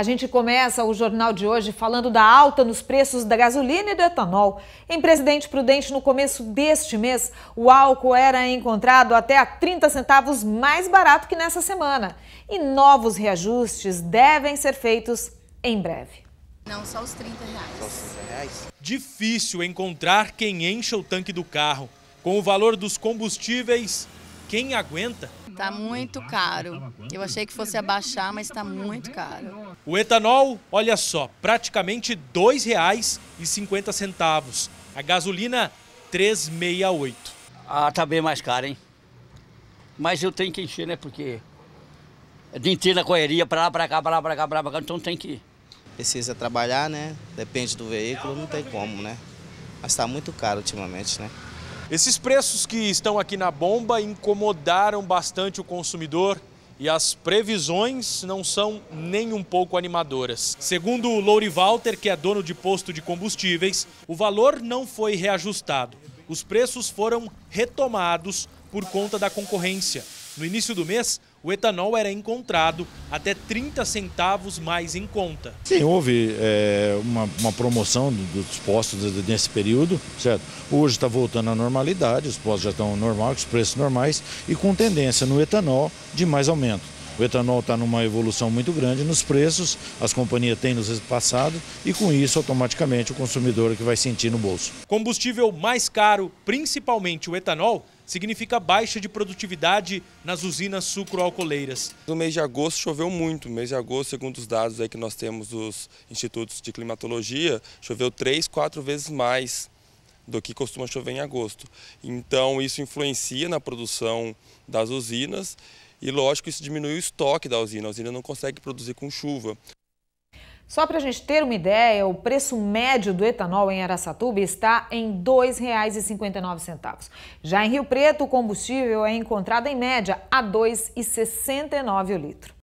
A gente começa o jornal de hoje falando da alta nos preços da gasolina e do etanol. Em Presidente Prudente, no começo deste mês, o álcool era encontrado até a 30 centavos mais barato que nessa semana. E novos reajustes devem ser feitos em breve. Não, só os 30 reais. Só os 30 reais. Difícil encontrar quem encha o tanque do carro. Com o valor dos combustíveis, quem aguenta? Está muito caro. Eu achei que fosse abaixar, mas está muito caro. O etanol, olha só, praticamente R$ 2,50. A gasolina, 3,68. Ah, tá bem mais caro, hein? Mas eu tenho que encher, né? Porque é de inteira correria, para lá, para cá, para lá, para cá, para cá, então tem que ir. Precisa trabalhar, né? Depende do veículo, não tem como, né? Mas está muito caro ultimamente, né? Esses preços que estão aqui na bomba incomodaram bastante o consumidor e as previsões não são nem um pouco animadoras. Segundo o Louri Walter, que é dono de posto de combustíveis, o valor não foi reajustado. Os preços foram retomados por conta da concorrência. No início do mês, o etanol era encontrado até 30 centavos mais em conta. Sim, houve é, uma, uma, promoção dos postos nesse período, certo? Hoje está voltando à normalidade, os postos já estão normais, os preços normais e com tendência no etanol de mais aumento. O etanol está numa evolução muito grande nos preços, as companhias têm nos passado e com isso automaticamente o consumidor é que vai sentir no bolso. Combustível mais caro, principalmente o etanol, significa baixa de produtividade nas usinas sucroalcooleiras. No mês de agosto choveu muito. No mês de agosto, segundo os dados aí que nós temos dos institutos de climatologia, choveu três, quatro vezes mais do que costuma chover em agosto. Então isso influencia na produção das usinas e lógico isso diminui o estoque da usina. A usina não consegue produzir com chuva. Só para a gente ter uma ideia, o preço médio do etanol em Aracatuba está em R$ 2,59. Já em Rio Preto, o combustível é encontrado em média a R$ 2,69 o litro.